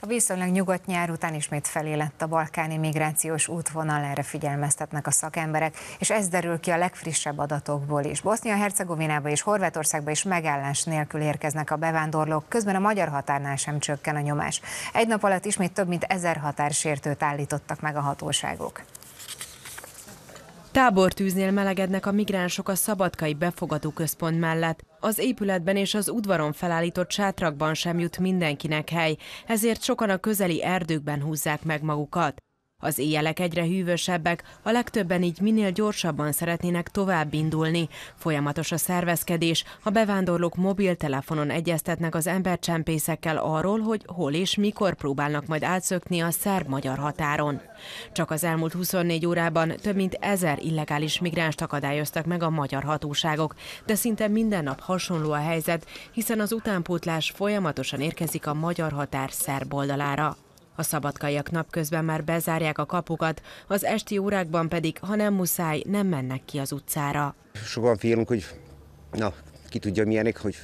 A viszonylag nyugodt nyár után ismét lett a balkáni migrációs útvonal, erre figyelmeztetnek a szakemberek, és ez derül ki a legfrissebb adatokból is. Bosznia-Hercegovinába és Horvátországba is megállás nélkül érkeznek a bevándorlók, közben a magyar határnál sem csökken a nyomás. Egy nap alatt ismét több mint ezer határsértőt állítottak meg a hatóságok. Tábortűznél melegednek a migránsok a Szabadkai Befogadó Központ mellett. Az épületben és az udvaron felállított sátrakban sem jut mindenkinek hely, ezért sokan a közeli erdőkben húzzák meg magukat. Az éjjelek egyre hűvösebbek, a legtöbben így minél gyorsabban szeretnének tovább indulni. Folyamatos a szervezkedés, a bevándorlók mobiltelefonon egyeztetnek az embercsempészekkel arról, hogy hol és mikor próbálnak majd átszökni a szerb-magyar határon. Csak az elmúlt 24 órában több mint ezer illegális migránst akadályoztak meg a magyar hatóságok, de szinte minden nap hasonló a helyzet, hiszen az utánpótlás folyamatosan érkezik a magyar határ szerb oldalára. A szabadkaiak napközben már bezárják a kapukat, az esti órákban pedig, ha nem muszáj, nem mennek ki az utcára. Sokan félünk, hogy na, ki tudja milyenek, hogy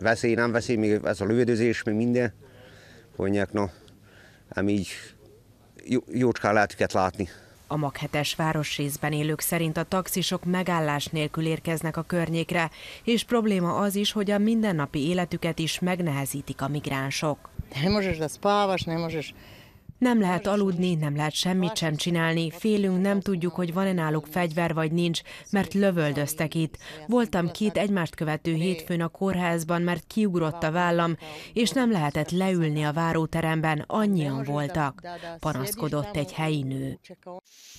veszély, nem veszély, még ez a lövöldözés, még minden. Mondják, na, ami így jó, jócskán lehet őket látni. A maghetes városrészben élők szerint a taxisok megállás nélkül érkeznek a környékre, és probléma az is, hogy a mindennapi életüket is megnehezítik a migránsok. Ne možeš da spavaš, ne možeš Nem lehet aludni, nem lehet semmit sem csinálni, félünk, nem tudjuk, hogy van-e náluk fegyver vagy nincs, mert lövöldöztek itt. Voltam két egymást követő hétfőn a kórházban, mert kiugrott a vállam, és nem lehetett leülni a váróteremben, annyian voltak. Panaszkodott egy helyi nő.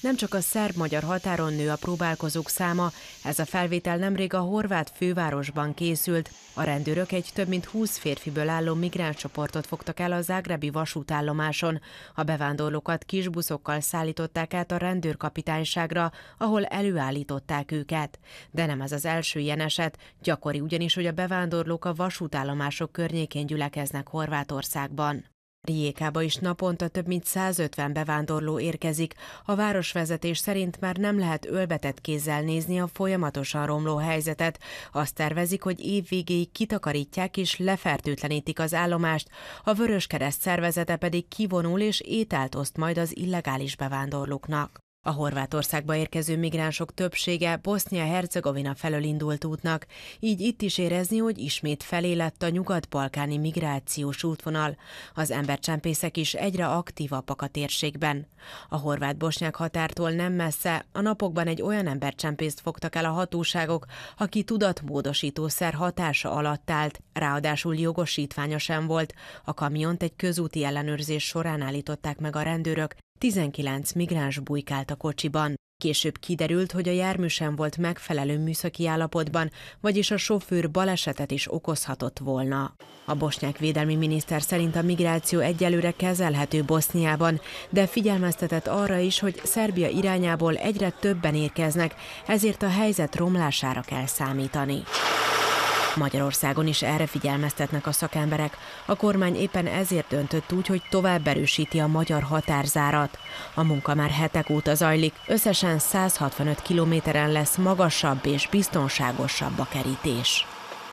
Nem csak a szerb-magyar határon nő a próbálkozók száma, ez a felvétel nemrég a horvát fővárosban készült. A rendőrök egy több mint 20 férfiből álló migránscsoportot fogtak el a zágrebi vasútállomáson. A bevándorlókat kis buszokkal szállították át a rendőrkapitányságra, ahol előállították őket. De nem ez az első ilyen eset, gyakori ugyanis, hogy a bevándorlók a vasútállomások környékén gyülekeznek Horvátországban. Riékába is naponta több mint 150 bevándorló érkezik. A városvezetés szerint már nem lehet ölbetett kézzel nézni a folyamatosan romló helyzetet. Azt tervezik, hogy évvégéig végéig kitakarítják és lefertőtlenítik az állomást, a Vörös szervezete pedig kivonul és ételt oszt majd az illegális bevándorlóknak. A Horvátországba érkező migránsok többsége Bosznia-Hercegovina felől indult útnak, így itt is érezni, hogy ismét felé lett a nyugat-balkáni migrációs útvonal. Az embercsempészek is egyre aktívabbak a térségben. A horvát-bosnyák határtól nem messze a napokban egy olyan embercsempészt fogtak el a hatóságok, aki tudatmódosítószer hatása alatt állt, ráadásul jogosítványa sem volt. A kamiont egy közúti ellenőrzés során állították meg a rendőrök, 19 migráns bujkált a kocsiban. Később kiderült, hogy a jármű sem volt megfelelő műszaki állapotban, vagyis a sofőr balesetet is okozhatott volna. A bosnyák védelmi miniszter szerint a migráció egyelőre kezelhető Boszniában, de figyelmeztetett arra is, hogy Szerbia irányából egyre többen érkeznek, ezért a helyzet romlására kell számítani. Magyarországon is erre figyelmeztetnek a szakemberek. A kormány éppen ezért döntött úgy, hogy tovább erősíti a magyar határzárat. A munka már hetek óta zajlik, összesen 165 kilométeren lesz magasabb és biztonságosabb a kerítés.